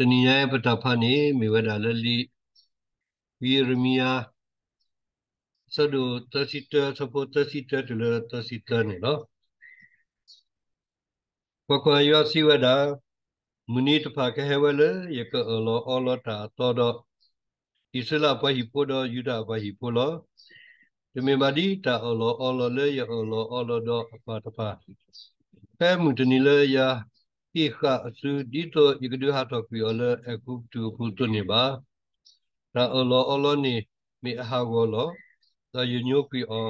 တဏိယပတဖဏိမေဝဒလလိဝီရမီယာစဒုသစီတသဘောသစီတတလသစီတနေနော်ပကဝယောစီဝဒမနိတဖခဲဝလယကအလောအလောတာတော်တော်ဣစလပဟိပိုတော်ယူဒပဟိပိုလောဒီမေမာဒီတာအလောအလောလေယအလောအလောတော်အပါတပါဖဲမုတနီလေယာ ki kha su di to igdu ha to ki ola ekup tu ku tu ni ba ra olo olo ni mi ha go lo da yu nyu ki o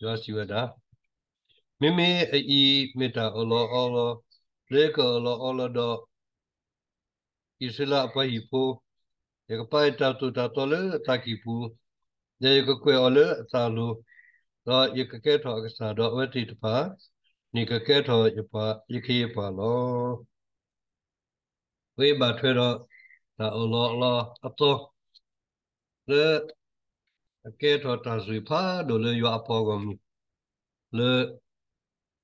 yo si wa da mi mi i mi ta olo olo le ko olo olo do isla pa hi po ye ka pa ta tu ta to le ta ki pu ye ka kwe ole ta lu da ye ka ke tho ka sa do wa ti ta pa ni ka ke tho yu pa yi khi pa lo we ba thwe ro ta o lo lo a to le ke tho ta zui pha do le yu a po go mi le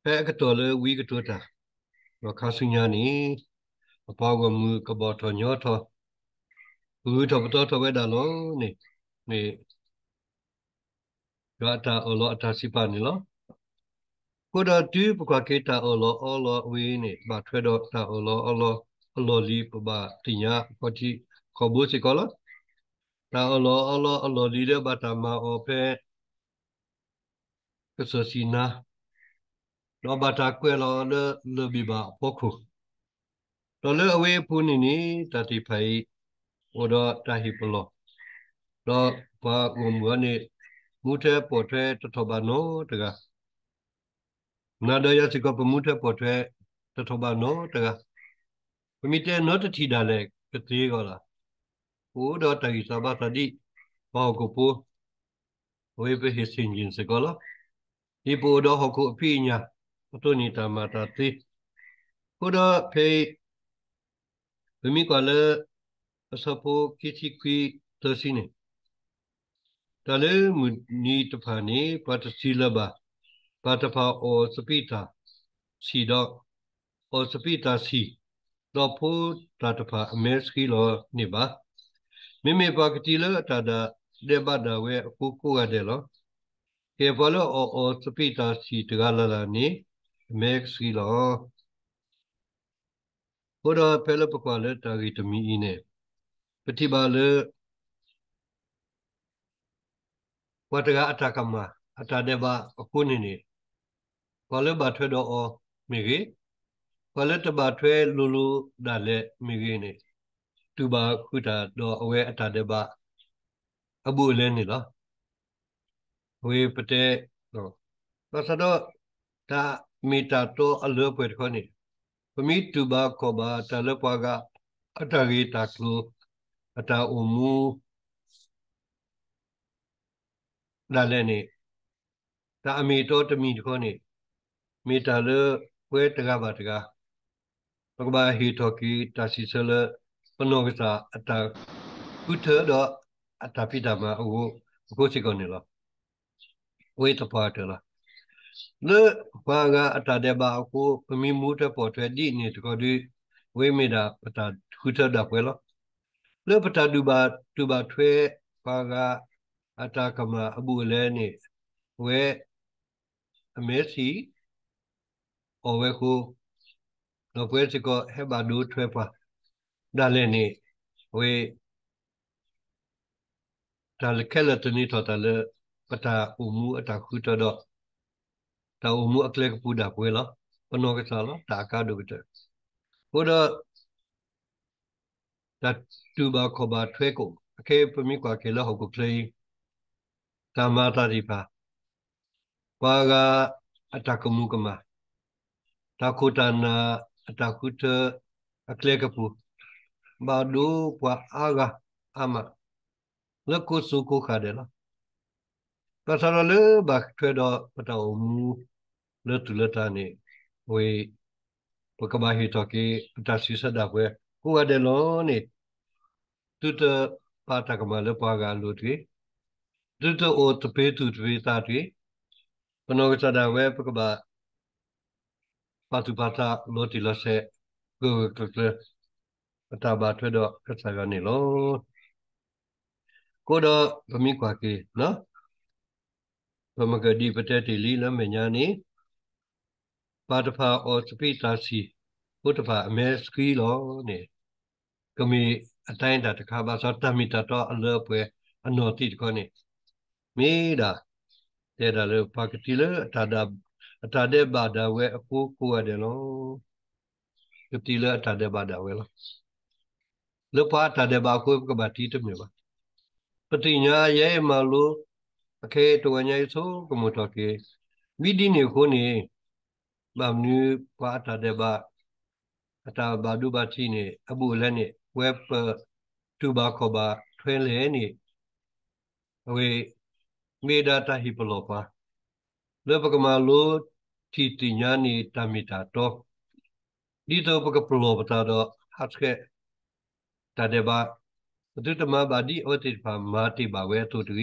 pe ka to le wi ka to ta lo kha su nya ni a po go mu ka bo tho nyo tho u tho to tho we da lo ni ni yo ta o lo ta si pa ni lo ကိုတော့တူပကကေတာအော်လောအော်လောဝေးနေဘာထွေတော့တာအော်လောအော်လောအော်လောလီပဘာတင်ညာပတိခဘုစီကောလောတာအော်လောအော်လောအော်လောလီတဲ့ဘာတာမအော်ဖဲကဆစီနာတော့ဘာတာကွဲလောလေလေဘီဘာပေါခုတော်လေအဝေးဖူးနေနေတတိဖိုင်ဟောတော့တာဟိပလောတော့ဘာကုံမွားနေမူထဲပေါ်ထဲတထဘာနောတကားနာဒယစကပမှုထပေါ်ထွဲတထဘနောတကပမိတဲနောတတိဒါလေကတိကောလာဟိုတော့တကိစဘာသတိဘောကပူဝေပဟိစင်ဂျင်စကောလာဒီပိုတော့ဟခုအဖိညာအတုနိတမတာတိဟိုတော့ဖေပမိကလေအစပိုကိတိခွီသစီနေတလေမနီတဖာနေပတစီလဘာပါတဖာအောစပိတာစီတော့အောစပိတာစီတော့ဖိုးတာတဖာအမဲစကီလောနေပါမိမိပါကတိလတာဒါဒေဘဒါဝဲအခုကိုရတယ်လောကေဘလောအောစပိတာစီတကလာလာနေအမဲစကီလောဘုရားဖဲလပကွာလက်တာဂီတမီအင်းနဲ့ပတိပါလေဝတ္တကအတ္တကမအတ္တဒေဘအခုနေနေဘာလို့ဘာထွက်တော့အောမိကြီးဘာလို့တဘာထွက်လူလူဒါလည်းမိကြီးနေသူဘာခုတာတော့အဝဲအတာတဘာအဘူလည်းနေလားဝေပတဲ့နော်ဘာသာတော့ဒါမီတာတော့အလွယ်ပွဲခေါနေပမိတူဘာခေါ်ပါတလပွားကအတာရီတကလို့အတာအမူဒါလည်းနေဒါအမီတော်တမီတခေါနေမေတ္တာလဝေတကပါတကဘဂဝါဟိထောကီတသိဆလပနောကစာအတကုထတော့အတပိတမအဟုအခုစီကောနေလားဝေတပါတလားလေဘာကအတတဲ့ဘာကိုပမိမှုတဲ့ပေါ်ထွက်ဒီနေတကောဒီဝိမေတာပတာခုထတာပွဲလားလေပတာတူပါတူပါထွဲဘာကအတကမအဘူးလဲနေဝဲအမဲစီ ovehu no puesiko heba du trepa daleni we dal kelatani totale pata umu ataku todo ta umu akle puda puelo pano ke salo taka du bit pudo ta tu ba ko ba thwe ko ake pmi kwa ke la ho ko klei tamata di pa kwa ga ataku mu kama takutana takuta aklekapu badu kwa aga ama lako suko khadela pasara le bak twedo patau mu le tulatani we pakabahi toki patasi sadakwe kuwa delo ni tuta patakama le paga lutri tuta o tepe tutwe tatri penogata dawe pakabah ပါသူပါတာလို့တီလို့ဆက်ကိုကလကတာဘာထွေတော့ကစားရနေလို့ကိုတော့ဗမိကွာကေနော်ဗမကဒီပတက်တီလီလမညာနေပါတဖာအော်စပိတာစီဘုတဖာအမဲစကီလောနေကမီအတိုင်းတာတခါပါသောတမီတာတော့အလောပွဲအနော်တိတခေါနေမေးတာတဲ့တယ်ပါကတိလတာဒါအထာတဲ့ဘာဒဝဲအကိုကိုရတယ်လို့ကတိလအထာတဲ့ဘာဒဝဲလားလောဖာထာတဲ့ဘာကိုကဘာတီတမြေပါပတိညာရဲ့မလို့အခေတဝညာဆိုကမတော်ကေမိဒီနေခုနေမမနူပါထာတဲ့ဘာအတာဘာဒုဘာတိနေအဘူလက်နေဝက်ပတူဘာခောဘာထွင်းလဲနေအဝေမေဒတာဟိပလောပါလောပကမလောတီတိညာနီတမီတာတော့ဒီတော့ပကပလောပတာတော့ဟတ်ခဲတတဲ့ပါသူတမဘာဒီအတိပါမာတိပါဝဲတူတူ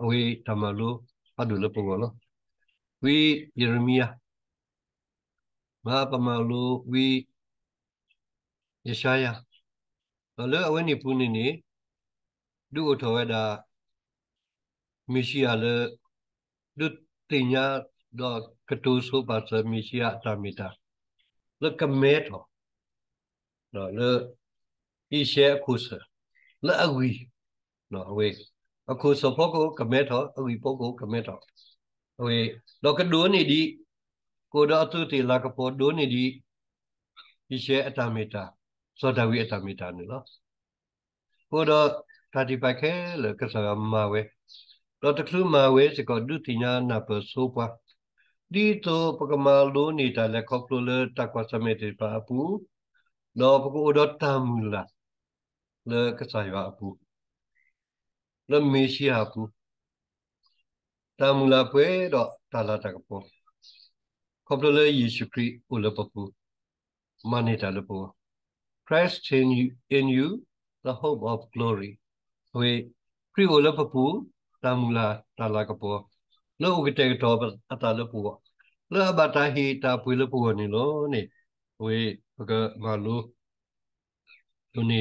အဝေးတမလို့အဒုလပကောနော်ဝီယေရမိယမာပမလို့ဝီယရှာယလောအဝဲနေပူနေနေဒုအထောဝဲတာမရှိရလေဒုတင်ညာ do ketusu bahasa misia tamita le kemet lo no le ishe kusa le awi no awi aku so poko kemet ho awi poko kemet ho awi do kedua ni di ko do tu ti la kapo do ni di ishe tamita so dawi tamita ni lo ko do tadi pakai le kesama we do teklu ma we sekor du tinya na pesu pa ဒီတော့ပကမာလိုနေတာလက်ခေါကလိုလတကွာစမေတေပါပူတော့ပကူဒတ်တမ်လာလေကဆိုင်ပါပူလမေရှိဟာပူတမ်လာပွဲတော့တာလာတကပေါ်ခေါကလိုလယေရှုခရစ်ဦးလပပူမနေတာလပူ Christ in you in you the hope of glory ဝေခရစ်ဦးလပပူတမ်လာတာလာကပေါ်လောကတေတောပအတလပူလောဘတဟိတပွေလပူနေလို့နေဝေပကမလုသူနေ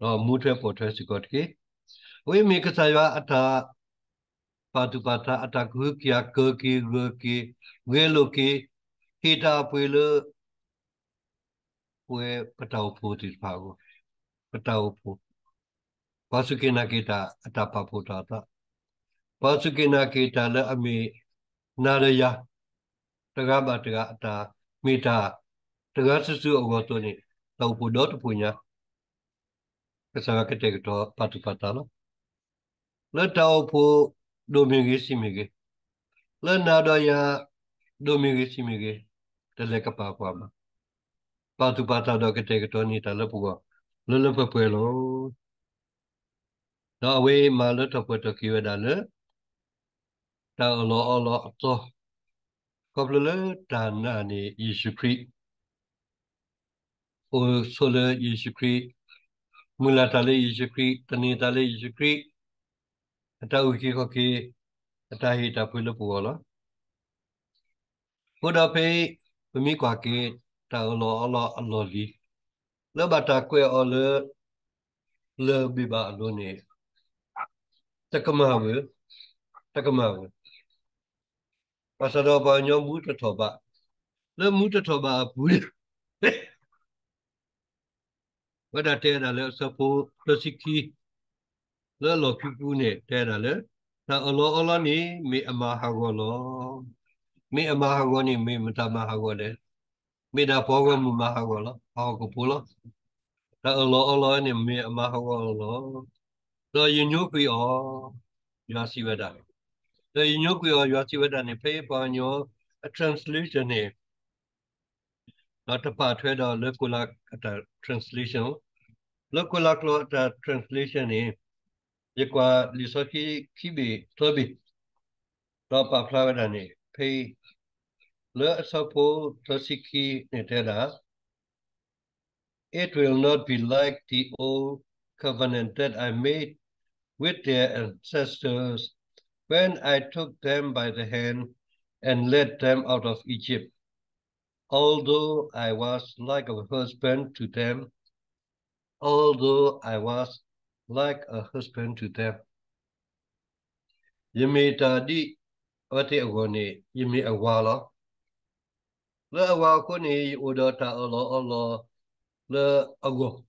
တော့မူထွဲပေါ်ထွဲစကောတကေဝေမေကဆယအတပါတုပါတာအတခုကရကကေရကေဝေလောကေဟိတပွေလပွေပတောဖို့တိပါကိုပတောဖို့ဘာစုကေနကေတာအတပါဖို့တာဘာစုကိနာကေတာလအမေနာရယတကဘာတကအတာမိတာတကဆစုအောတော်နေတော့ဘုဒ္ဓတပုညာကစားကတဲ့တော့ပတ်ပတ်တာလားလက်တော်ဖို့ဒိုမီဂီစီမီဂီလက်နာဒယာဒိုမီဂီစီမီဂီတလက်ကပါပါမှာပတ်ပတ်တာတော့ကတဲ့တော့နေတာလပူကလလပပွဲလို့တော့အဝေးမှာလက်တော်ပွဲတော့ကြွရတာလေတာအလောအလောအတော်ကောပလလတာနာနေယေရှုခရစ်အိုဆိုလေယေရှုခရစ်မူလာတလေယေရှုခရစ်တနေတာလေယေရှုခရစ်အတူကြီးခေါကေအတဟိတဖွေလို့ပေါ်လားဘုဒ္ဓဖေပမိကွာကေတာအလောအလောအလောလီလောဘတာကွဲအလောလောဘိဘာလုံးနေတက္ကမဝေတက္ကမဝေ pasado banyo muta thoba le muta thoba bu wada te na le sapo tosiki le lo ki bu ne te na le na alo alo ni mi ama ha go lo mi ama ha go ni mi mata ma ha go de mi da po go mu ma ha go lo ha go pu lo na alo alo ni mi ama ha go lo lo yin yo pi o ya si wada the inyokuyo yuasiwada ne pay panyo a translation ne not a part where the lekula at translation lekula klo at translation ne yekwa lisoki kibi tobi to pa flawada ne pay le sapo tosiki ne teda it will not be like the old covenant that i made with their ancestors when I took them by the hand and led them out of Egypt. Although I was like a husband to them, although I was like a husband to them. tadi wati agoni awala. Le awakuni le ago.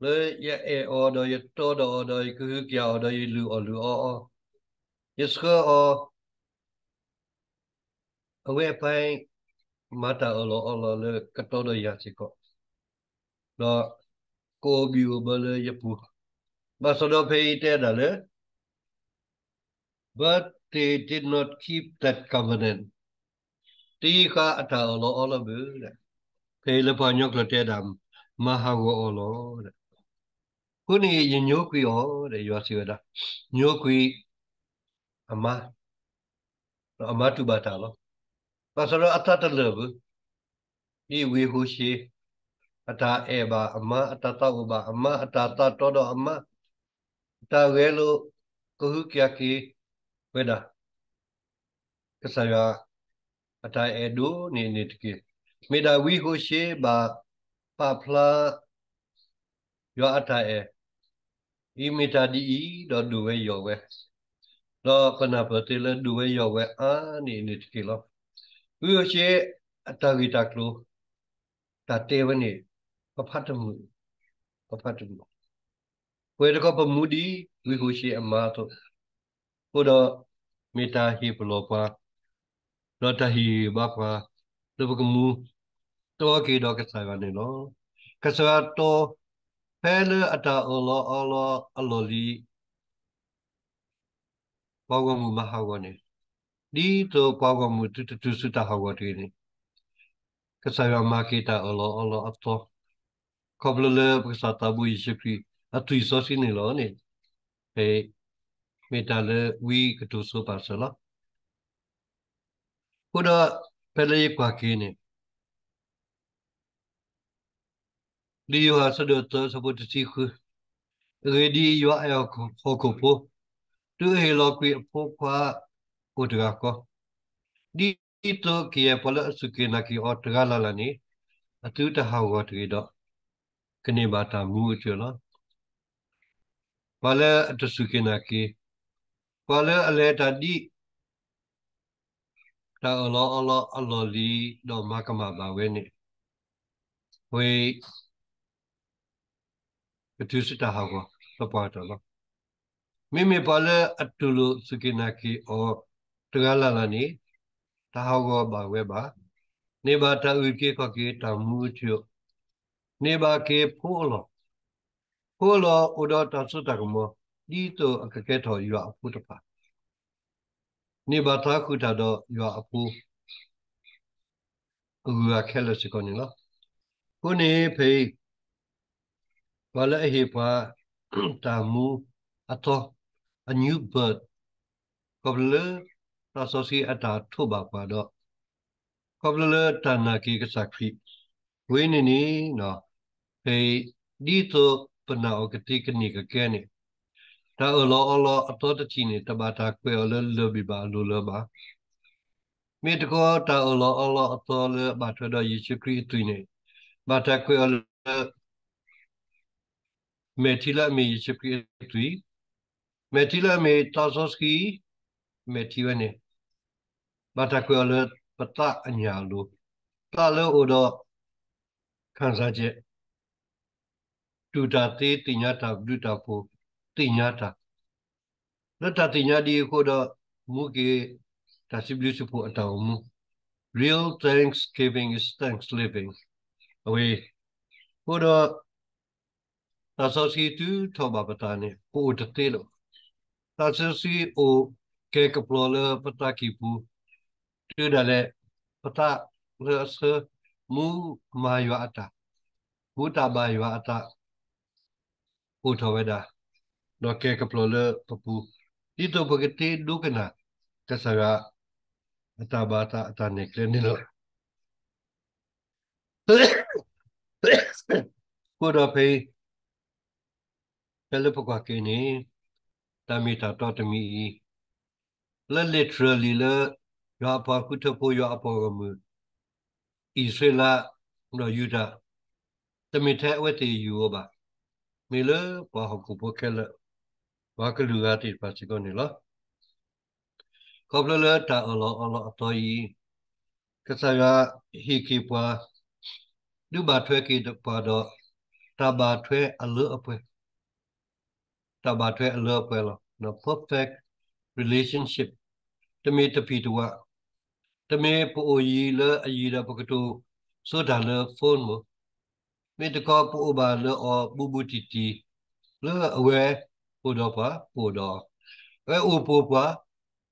Le ya e ya ya kuhukia ya lu Yusra o we pai mata olo olo le katodo ya siko. Lo ko biu bale yepu. Ba sodo pei te da le. But they did not keep that covenant. Ti ka ata olo olo bu le. Pei le pa nyok le te dam ma ha go olo le. Kuni yin nyokwi o de ywa siwa da. Nyokwi အမအမတူပါတာလို့ပါစလို့အတတလဘဒီဝေဟုရှိအတာအေပါအမအတတောက်ပါအမအတာတတော်တော်အမတာဝဲလို့ကုဟုကကီဝေဒကဆရာအတာအေဒိုနေနေတကေမေတာဝီဟုရှိပါပဖလာရောအတာအေဤမေတာဒီဒေါ်ဒူဝဲရောဝဲလောကနာပတိလဒုဝေယောဝေအာနိနိတကိလောဥယောရှေအတဂိတကလောတတေဝနိပဖတ်တမှုပဖတ်တမှုဝေတကောပမူဒီဝိဟုရှေအမာတောဟောတော့မေတ္တာဟိပလောကွာလောတဟိဘကွာလောကမူတောကေတော့ကဆာရနေလောကဆာတောဖဲလအတာအောလောအောလောအလောလီ包括木嘛好过呢，你都包括木都都都是他好过的呢。ကစားရမကီတာအလောအလောအတော့ကဘလလေပစာတဘူရှိပြီအတူစောစင်းနေလောနေဟေမေတာလေဝီကတူဆိုပါဆလာခုတော့ပလေကွာကင်းနေဒီယောဆဒတ်ဆပတ်တိခုရေဒီယောအယောခေါ်ကိုပိုတူဟေလောကွေအဖို့ခွာကိုတကကောဒီတိုကီယပလစုကေနာကီအော်တကလာလာနီအတူတဟောကောတေတော့ကနေပါတာမူအချေလောပလအတစုကေနာကီပလအလေတာဒီတာအလောအလောအလောလီတော့မကမပါဝဲနေဝေကတုစတဟောကောသပွားတော်လောမိပါလဲအတူလို့စကိနာကီအောတကလာလာနီတဟောကောပါဝဲပါနေပါတဝီကေခကေတမူချုနေပါကေဖိုးလောဖိုးလောဥဒတသုတကမောဒီတောအကကဲထော်ရွာအဖူတပါနေပါသာခုတတော်ရွာအဖူအူရခဲလစကောနီလောခုနေဖေးဘာလဲဟေပါတမူအတော် a new birth ကဘလရာဆိုစီအတာထုပါပါတော့ကဘလတနာကိကစခိဝိနေနီနော်ဖေဒီတောပနာအကတိကနိကကဲနေဒါအလောအလောအတော်တချီနေတပါတာကွယ်လောလောဘီပါလောလောပါမေတကောတာအလောအလောအတော်လောဘာထတော်ယေရှုခရစ်သူနေဘာတာကွယ်လောမေတိလာမေယေရှုခရစ်သူ Metila me tasoski metiwene. Matakwe le pata anyalu. Ta le odo kansaje. Tuta te tinyata duta po tinyata. Lata tinyadi koda muke tasiblusu po ataumu. Real thanksgiving is thanks living. Away. Koda tasoski tu thobapatane po utatelo. တာဆစီအိုကေကပလောလပတာကိပူတူဒါလေပတာရဆမူမာယဝအတာဘူတာဘာယဝအတာပူထဝေဒာဒေါကေကပလောလပပူဒီတော့ပကတိဒုကနာကဆရာအတာဘာတာအတာနေကလနေလို့ကိုတော့ဖေးဘယ်လိုပကွာကင်းနေတာမီတာတော်တမီလက် literally လရွာပေါ်ကုထဖို့ရွာပေါ်ကမူဣသရေလနော်ယူဒာတမီထဲဝတ်တီယူပါမေလဘာဟကူပိုကဲလဘာကလူကတိပါစီကောနေလားကောပလလတာအလောအလောအတော်ဤကစားကဟီကီပွားဒုဘာထွဲကီတပွားတော့တဘာထွဲအလောအပွဲတဘာထွဲအလောပွဲလောနော် perfect relationship တမေတပီတဝတမေပူအီလအီလပကတူဆိုတာလဖုန်းမမေတကောပူဘာလောဘူဘူတီတီလောအဝဲပူတော့ပါပူတော့ဝဲဥပူပါ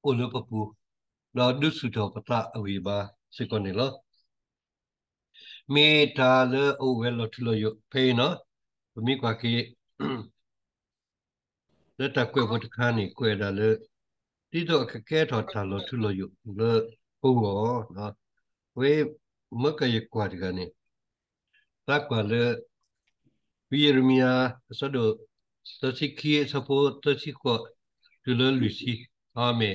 ဥလပပူလောဒုစုတော်ပတအဝေပါစကောနေလောမေတာလောအဝဲလောထလောယဖေနော်ဘမိကွာကေလက်တကွဲဝတ်ခါနေကွဲတာလေတိတော့ကကဲတော်တာလို့သူလို့ယူလို့ဟုတ်တော့နော်ဝေမကရကွာတကနေတက်ကွာလေဝီရမီယာဆဒိုသတိကီဆပိုသတိကိုသူလို့လူစီအာမေ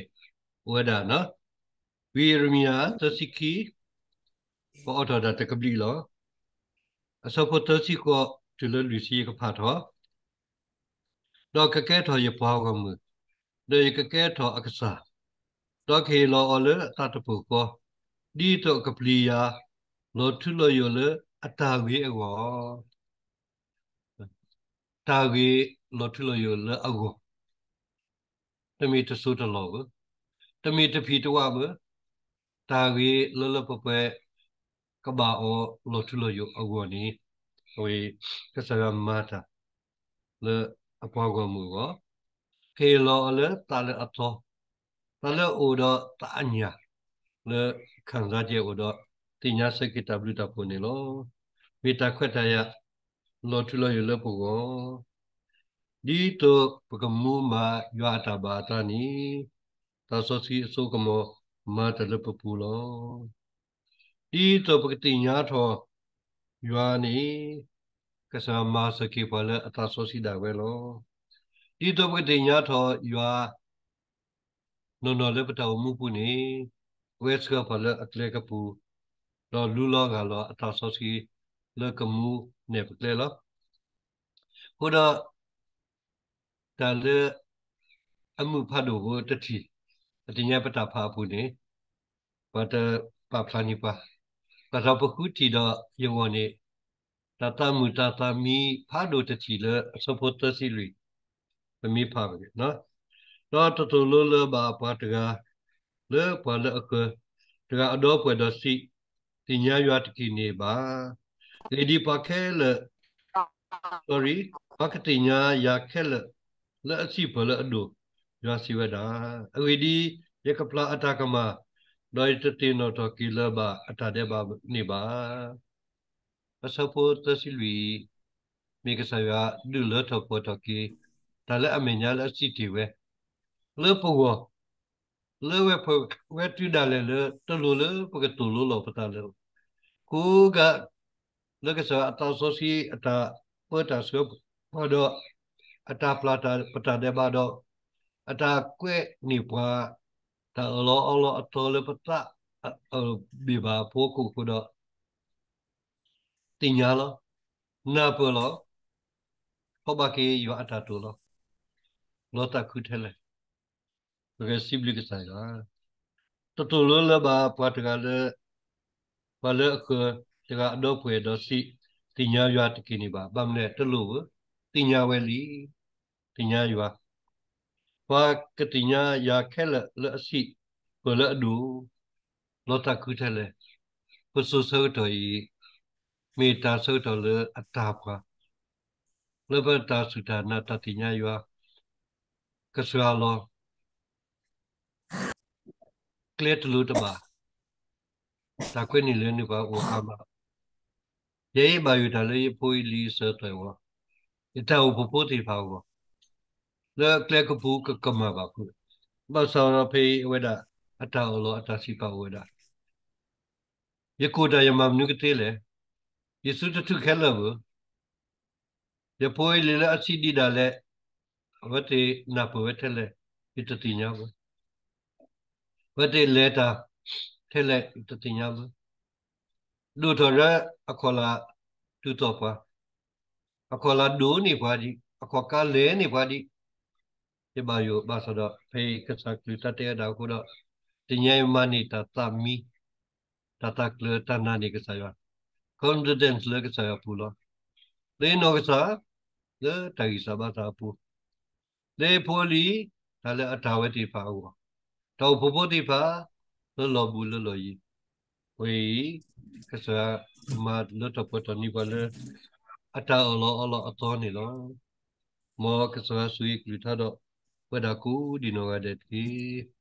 ဝဒါနော်ဝီရမီယာသတိကီပေါ်တော်တာတကပလီလောအဆပိုသတိကိုသူလို့လူစီကဖတ်တော့ดอกแก่ทอยพอกมือโดยกแก่ทออักษาดอกเคลออเลตัดปูก็ดีตกปลียาลอทุลอยเลอตาวีเอวอตาวีลอทุลอยเลอโกတမီတဆူတလောကတမီတဖီတဝမတာဝေလလပပွဲကဘာအောလောထူလောယောအဂောနီဝေကဆရာမာတာလေအပေါကမှုကောဖေလောလေတာလေအသောတာလေဥဒတာညာလေခံစားကြဥဒတိညာစကိတဘလူတပုန်လောမေတ္တာခွတ်တရလောထုလောရလပုကောဒီတောပကမုမာယွာတဘာတနီသသောစီအစုကမောမာတလပပူလောဒီတောပကတိညာထောယွာနီ kesama sekipale atasosi dawelo di to pwede nya tho ywa no no le pataw mu pu ni wes ka pale atle ka pu lo lu lo ga lo atasosi le kamu ne pwede lo ko da ta le amu phado go tati atinya pata pha pu ni pata pa phani pa ကတော့ပခုတီတော့ယောနေ tata mu tata mi pado ta chi le support si lui ta mi pa ge no no to to lo le ba pa ta ga le pa le ko ta ga do pa do si ti nya ywa ta ki ni ba le di pa ke le sorry pa ka ti nya ya ke le le si pa le do ywa si wa da a we di ye ka pla ata ka ma do ta ti no to ki le ba ata de ba ni ba pasaport silwi mega saya dulu topo toki tala amenya la city we le pogo le we po we tu dale le tulu le po ke tulu lo pata le ku ga le ke sa ata sosi ata pota so podo ata plata pata de bado ata kwe ni pa ta lo lo atole pata biba poku kudo tinyalo napolo hobake yo atatolo lota kuthele resibli ke sai ga totolo la ba patgale bale ko tiga do pwe do si tinya yo atikini ba bamne telu tinya weli tinya yo wa ketinya ya khela le si ko le du lota kuthele khusus ho to yi မေတ္တာဆုတော်လေအတာပါလဘတာစုဒါနာတတိညာယောကဆွာလောကလက်လူတပါသကွေနီလနေပါဝါမယေဘယုတလေပူလီဆတ်တော်ယတဥပပုတိပါဝလေကလကပုကကမပါခုဘာသောရဖေဝဒအတောလောအတစီပါဝဒယကုဒယမမနုကတိလေ Yesu tu khelabu. Ya poi lela asidi dale. Wate na poetele itatinya. Wate leta tele itatinya. Du thora akola tu topa. Akola du ni padi. Akoka le ni padi. Ye bayo basada pe kesakluta te da ko da. Tinyai manita tami. Tatak le tanani kesayuan. confidence le ka sa pu lo le no ka sa le ta gi sa ba ta pu le pho li ta le a ta we ti pha u ta pho pho ti pha lo lo bu lo lo yi we ka sa ma lo ta po ta ni ba le a ta o lo o lo a to ni lo mo ka sa su yi lu ta do we da ku di no ga de ti